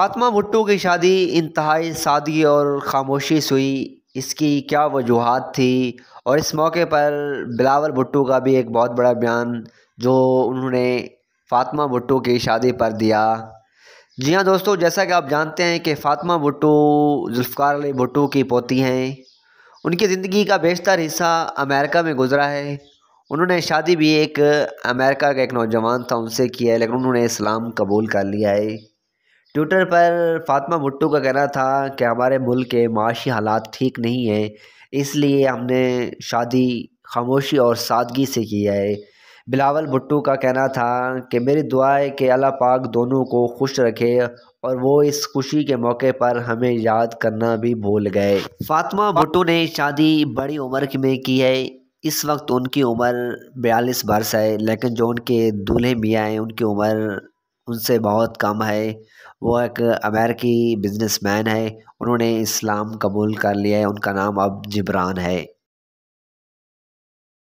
फातमा भुट्टो की शादी इंतहाई सादगी और खामोशी से हुई इसकी क्या वजूहत थी और इस मौके पर बिलावल भुट्टो का भी एक बहुत बड़ा बयान जो उन्होंने फातमा भुट्टो की शादी पर दिया जी हाँ दोस्तों जैसा कि आप जानते हैं कि फातमा भुट्टो जुल्फ़ार अली भुट्टो की पोती हैं उनकी ज़िंदगी का बेशतर हिस्सा अमेरिका में गुजरा है उन्होंने शादी भी एक अमेरिका का एक नौजवान था उनसे किया है लेकिन उन्होंने इस्लाम कबूल कर लिया है ट्विटर पर फातमा भुट्टू का कहना था कि हमारे मुल्क के माशी हालात ठीक नहीं हैं इसलिए हमने शादी खामोशी और सादगी से की है बिलावल भुट्टू का कहना था कि मेरी दुआ है कि अल्लाह पाक दोनों को खुश रखे और वो इस खुशी के मौके पर हमें याद करना भी भूल गए फातिमा भुट्टू ने शादी बड़ी उम्र में की है इस वक्त उनकी उम्र बयालीस बरस है लेकिन जो उनके दूल्हे मियाँ हैं उनकी उम्र उनसे बहुत कम है वो एक अमेरिकी बिजनेसमैन है उन्होंने इस्लाम कबूल कर लिया है उनका नाम अब जिब्रान है